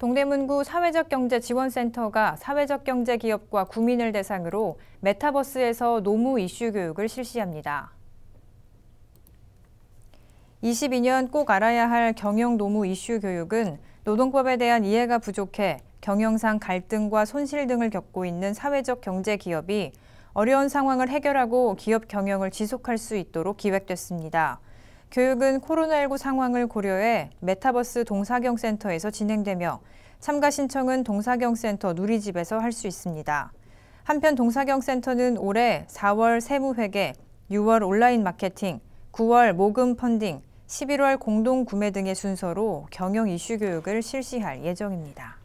동대문구 사회적경제지원센터가 사회적 경제 기업과 구민을 대상으로 메타버스에서 노무 이슈 교육을 실시합니다. 22년 꼭 알아야 할 경영 노무 이슈 교육은 노동법에 대한 이해가 부족해 경영상 갈등과 손실 등을 겪고 있는 사회적 경제 기업이 어려운 상황을 해결하고 기업 경영을 지속할 수 있도록 기획됐습니다. 교육은 코로나19 상황을 고려해 메타버스 동사경센터에서 진행되며 참가 신청은 동사경센터 누리집에서 할 수 있습니다. 한편 동사경센터는 올해 4월 세무회계, 6월 온라인 마케팅, 9월 모금 펀딩, 11월 공동 구매 등의 순서로 경영 이슈 교육을 실시할 예정입니다.